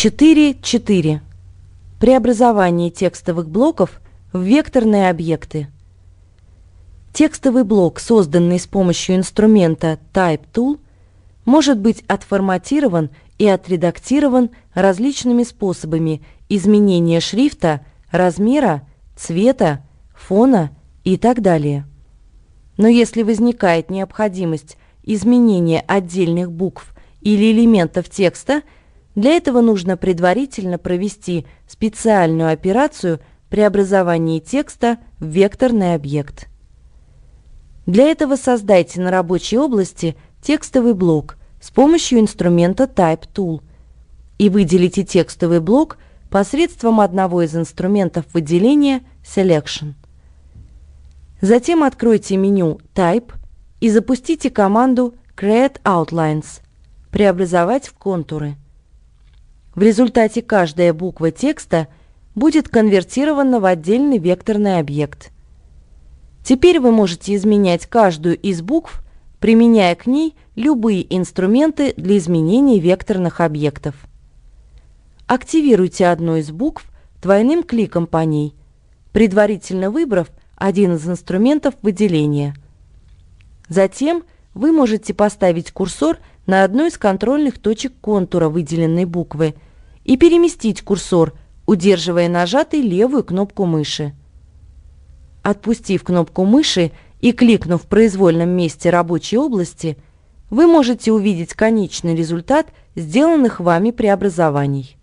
4.4. Преобразование текстовых блоков в векторные объекты. Текстовый блок, созданный с помощью инструмента Type Tool, может быть отформатирован и отредактирован различными способами изменения шрифта, размера, цвета, фона и так далее. Но если возникает необходимость изменения отдельных букв или элементов текста – для этого нужно предварительно провести специальную операцию преобразования текста в векторный объект. Для этого создайте на рабочей области текстовый блок с помощью инструмента Type Tool и выделите текстовый блок посредством одного из инструментов выделения Selection. Затем откройте меню Type и запустите команду Create Outlines – преобразовать в контуры – в результате каждая буква текста будет конвертирована в отдельный векторный объект. Теперь вы можете изменять каждую из букв, применяя к ней любые инструменты для изменения векторных объектов. Активируйте одну из букв двойным кликом по ней, предварительно выбрав один из инструментов выделения. Затем вы можете поставить курсор на одну из контрольных точек контура выделенной буквы и переместить курсор, удерживая нажатой левую кнопку мыши. Отпустив кнопку мыши и кликнув в произвольном месте рабочей области, вы можете увидеть конечный результат сделанных вами преобразований.